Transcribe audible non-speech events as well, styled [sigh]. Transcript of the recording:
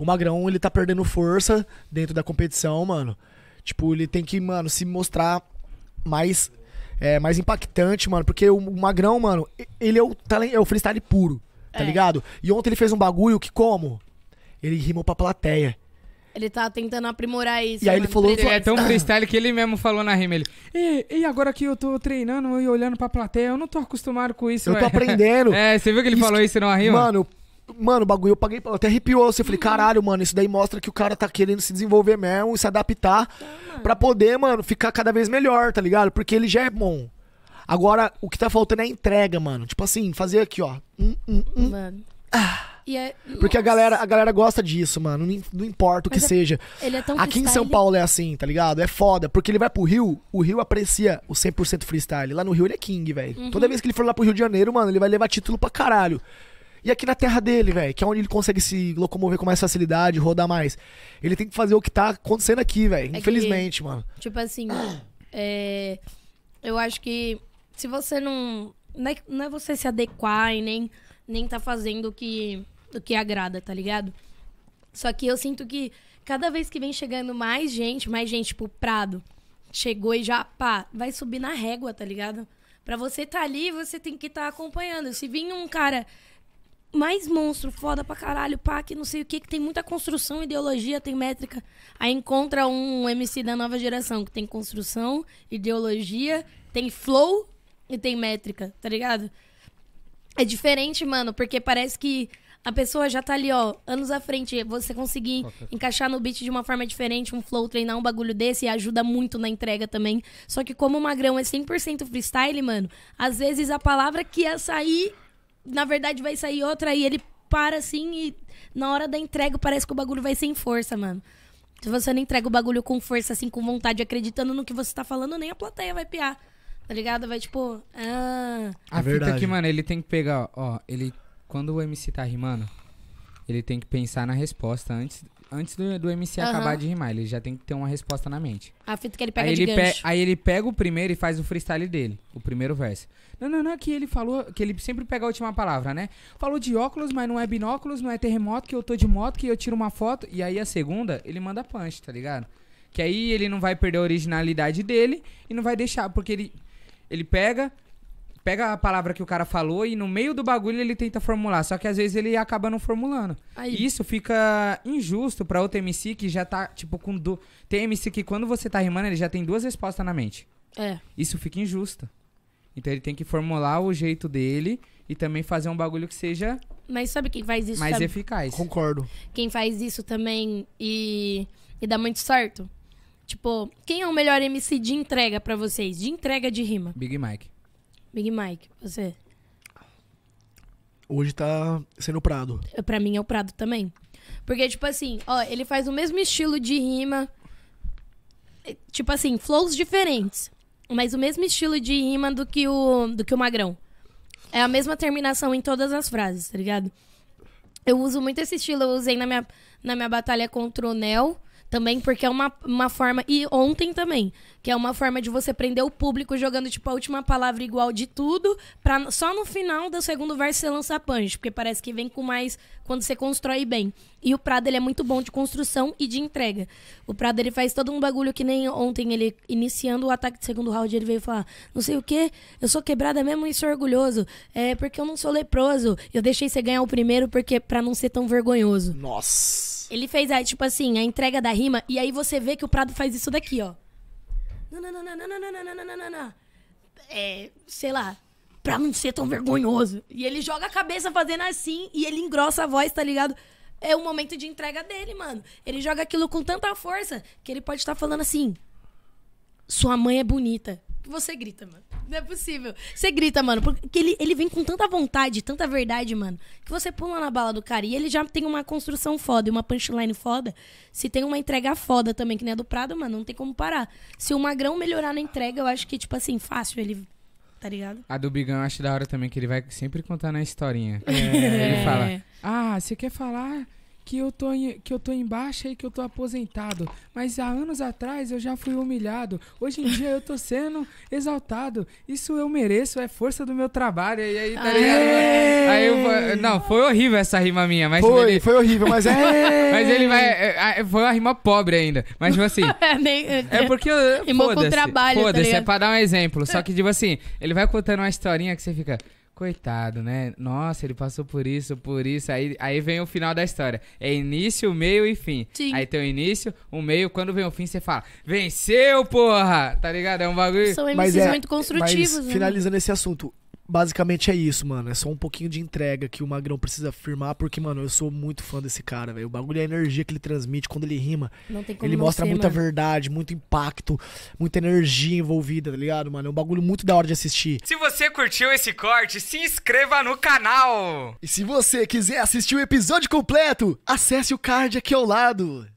O Magrão, ele tá perdendo força dentro da competição, mano. Tipo, ele tem que, mano, se mostrar mais é, mais impactante, mano. Porque o Magrão, mano, ele é o, é o freestyle puro, tá é. ligado? E ontem ele fez um bagulho que como? Ele rimou pra plateia. Ele tá tentando aprimorar isso. E aí mano. ele falou... é tão [laughs] freestyle que ele mesmo falou na rima, ele... E, e, agora que eu tô treinando e olhando pra plateia, eu não tô acostumado com isso, Eu ué. tô aprendendo. [laughs] é, você viu que ele isso falou que... isso na rima? Mano, Mano, o bagulho eu paguei. Até arrepiou. Você assim, falei, uhum. caralho, mano, isso daí mostra que o cara tá querendo se desenvolver mesmo e se adaptar é, tá, para poder, mano, ficar cada vez melhor, tá ligado? Porque ele já é bom. Agora, o que tá faltando é a entrega, mano. Tipo assim, fazer aqui, ó. Hum, hum, hum. Mano. Ah. É, Porque a galera, a galera gosta disso, mano. Não, importa o que é, seja. É Aqui em São Paulo é assim, tá ligado? É foda. Porque ele vai pro Rio, o Rio aprecia o 100% freestyle. Lá no Rio ele é king, velho. Uhum. Toda vez que ele for lá pro Rio de Janeiro, mano, ele vai levar título pra caralho. E aqui na terra dele, velho, que é onde ele consegue se locomover com mais facilidade, rodar mais. Ele tem que fazer o que tá acontecendo aqui, velho. É infelizmente, que, mano. Tipo assim, é, eu acho que se você não. Não é, não é você se adequar e nem, nem tá fazendo o que, o que agrada, tá ligado? Só que eu sinto que cada vez que vem chegando mais gente, mais gente, tipo, Prado, chegou e já, pá, vai subir na régua, tá ligado? Pra você tá ali, você tem que estar tá acompanhando. Se vir um cara mais monstro, foda pra caralho, pá, que não sei o que, que tem muita construção, ideologia, tem métrica. Aí encontra um MC da nova geração que tem construção, ideologia, tem flow e tem métrica, tá ligado? É diferente, mano, porque parece que a pessoa já tá ali, ó, anos à frente. Você conseguir encaixar no beat de uma forma diferente, um flow, treinar um bagulho desse, ajuda muito na entrega também. Só que como o Magrão é 100% freestyle, mano, às vezes a palavra que ia sair na verdade vai sair outra e ele para assim e na hora da entrega parece que o bagulho vai sem força, mano. Se você não entrega o bagulho com força, assim, com vontade, acreditando no que você tá falando, nem a plateia vai piar. Tá ligado? Vai tipo. Ah. É a é verdade. fita que, mano, ele tem que pegar, ó, ele. Quando o MC tá rimando, ele tem que pensar na resposta antes antes do, do MC uhum. acabar de rimar, ele já tem que ter uma resposta na mente. A fita que ele pega aí de ele Pe aí ele pega o primeiro e faz o freestyle dele, o primeiro verso. Não, não, não, é que ele falou, que ele sempre pega a última palavra, né? Falou de óculos, mas não é binóculos, não é terremoto, que eu tô de moto, que eu tiro uma foto. E aí a segunda, ele manda punch, tá ligado? Que aí ele não vai perder a originalidade dele e não vai deixar, porque ele, ele pega, pega a palavra que o cara falou e no meio do bagulho ele tenta formular, só que às vezes ele acaba não formulando. Aí. E isso fica injusto pra outro MC que já tá, tipo, com... Do... Tem MC que quando você tá rimando, ele já tem duas respostas na mente. É. Isso fica injusto. Então ele tem que formular o jeito dele e também fazer um bagulho que seja. Mas sabe quem faz isso? Mais sabe? eficaz. Concordo. Quem faz isso também e, e dá muito certo? Tipo, quem é o melhor MC de entrega para vocês? De entrega de rima? Big Mike. Big Mike, você? Hoje tá sendo o Prado. É, pra mim é o Prado também. Porque, tipo assim, ó, ele faz o mesmo estilo de rima. É, tipo assim, flows diferentes. Mas o mesmo estilo de rima do que o, do que o Magrão. É a mesma terminação em todas as frases, tá ligado? Eu uso muito esse estilo. Eu usei na minha, na minha batalha contra o Nel também, porque é uma, uma forma. E ontem também, que é uma forma de você prender o público jogando, tipo, a última palavra igual de tudo, pra só no final do segundo verso você lança punch, porque parece que vem com mais quando você constrói bem. E o Prado, ele é muito bom de construção e de entrega. O Prado, ele faz todo um bagulho que nem ontem, ele iniciando o ataque de segundo round, ele veio falar, não sei o que eu sou quebrada mesmo e sou orgulhoso, é porque eu não sou leproso, eu deixei você ganhar o primeiro porque para não ser tão vergonhoso. Nossa! Ele fez aí, tipo assim, a entrega da rima, e aí você vê que o Prado faz isso daqui, ó. É, sei lá, pra não ser tão vergonhoso. E ele joga a cabeça fazendo assim e ele engrossa a voz, tá ligado? É o momento de entrega dele, mano. Ele joga aquilo com tanta força que ele pode estar tá falando assim: Sua mãe é bonita que você grita, mano. Não é possível. Você grita, mano. Porque ele, ele vem com tanta vontade, tanta verdade, mano. Que você pula na bala do cara. E ele já tem uma construção foda, uma punchline foda. Se tem uma entrega foda também, que nem a do Prado, mano, não tem como parar. Se o Magrão melhorar na entrega, eu acho que, tipo assim, fácil ele tá ligado? A do Bigão acho da hora também, que ele vai sempre contar na historinha. É. Ele fala, ah, você quer falar que eu tô em, que eu tô embaixo baixa e que eu tô aposentado, mas há anos atrás eu já fui humilhado. Hoje em dia eu tô sendo exaltado. Isso eu mereço, é força do meu trabalho. E aí, tá ligado? Aí eu, não, foi horrível essa rima minha, mas foi, ele, foi horrível, mas é. [laughs] mas ele vai é, é, é, foi uma rima pobre ainda, mas tipo assim. [laughs] é porque eu, rimou com o trabalho, tá Foda-se, tá é para dar um exemplo, só que tipo assim, ele vai contando uma historinha que você fica Coitado, né? Nossa, ele passou por isso, por isso. Aí, aí vem o final da história. É início, meio e fim. Sim. Aí tem o início, o meio, quando vem o fim, você fala: venceu, porra! Tá ligado? É um bagulho. São MCs mas é, muito construtivos, mas, né? Finalizando esse assunto, basicamente é isso, mano. É só um pouquinho de entrega que o Magrão precisa firmar, porque, mano, eu sou muito fã desse cara, velho. O bagulho é a energia que ele transmite quando ele rima. ele mostra ser, muita mano. verdade, muito impacto, muita energia envolvida, tá ligado, mano? É um bagulho muito da hora de assistir. Se você curtiu esse corte, se inscreva no canal! E se você quiser assistir o episódio completo, acesse o card aqui ao lado.